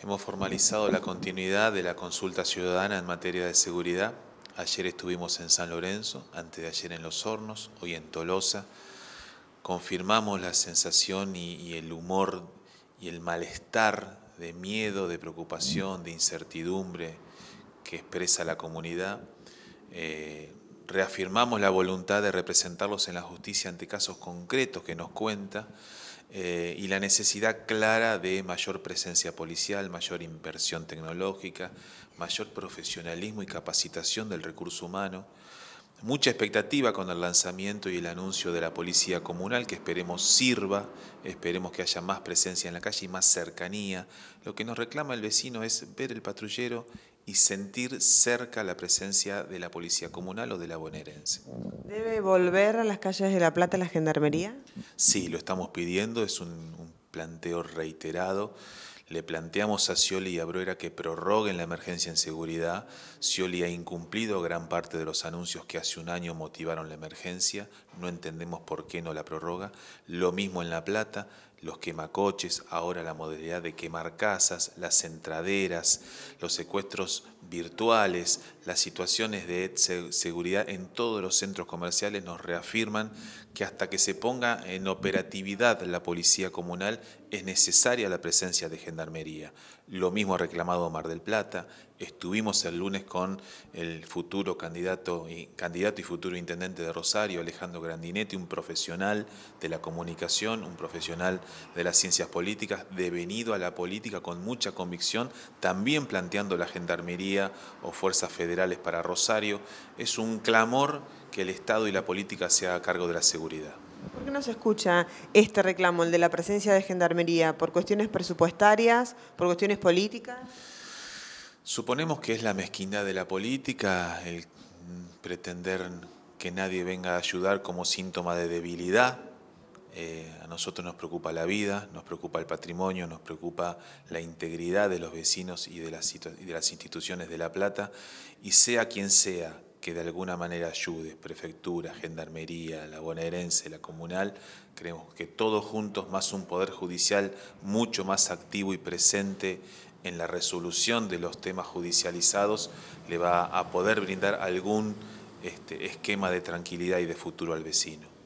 Hemos formalizado la continuidad de la consulta ciudadana en materia de seguridad. Ayer estuvimos en San Lorenzo, antes de ayer en Los Hornos, hoy en Tolosa. Confirmamos la sensación y, el humor y el malestar de miedo, de preocupación, de incertidumbre que expresa la comunidad. Eh, reafirmamos la voluntad de representarlos en la justicia ante casos concretos que nos cuenta eh, y la necesidad clara de mayor presencia policial, mayor inversión tecnológica, mayor profesionalismo y capacitación del recurso humano. Mucha expectativa con el lanzamiento y el anuncio de la policía comunal, que esperemos sirva, esperemos que haya más presencia en la calle y más cercanía. Lo que nos reclama el vecino es ver el patrullero y sentir cerca la presencia de la policía comunal o de la bonaerense. ¿Debe volver a las calles de La Plata la gendarmería? Sí, lo estamos pidiendo, es un, planteo reiterado. Le planteamos a Scioli y a Bruera que prorroguen la emergencia en seguridad. Scioli ha incumplido gran parte de los anuncios que hace un año motivaron la emergencia. No entendemos por qué no la prorroga. Lo mismo en La Plata los quemacoches, ahora la modalidad de quemar casas, las entraderas, los secuestros virtuales, las situaciones de seguridad en todos los centros comerciales nos reafirman que hasta que se ponga en operatividad la policía comunal es necesaria la presencia de gendarmería. Lo mismo ha reclamado Mar del Plata, Estuvimos el lunes con el futuro candidato y, candidato y futuro intendente de Rosario, Alejandro Grandinetti, un profesional de la comunicación, un profesional de las ciencias políticas, devenido a la política con mucha convicción, también planteando la gendarmería o fuerzas federales para Rosario. Es un clamor que el Estado y la política se haga cargo de la seguridad. ¿Por qué no se escucha este reclamo, el de la presencia de gendarmería? ¿Por cuestiones presupuestarias? ¿Por cuestiones políticas? Suponemos que es la mezquindad de la política el pretender que nadie venga a ayudar como síntoma de debilidad. Eh, a nosotros nos preocupa la vida, nos preocupa el patrimonio, nos preocupa la integridad de los vecinos y de las, y de las instituciones de La Plata. Y sea quien sea que de alguna manera ayude, prefectura, gendarmería, la bonaerense, la comunal, creemos que todos juntos, más un poder judicial mucho más activo y presente en la resolución de los temas judicializados le va a poder brindar algún este, esquema de tranquilidad y de futuro al vecino.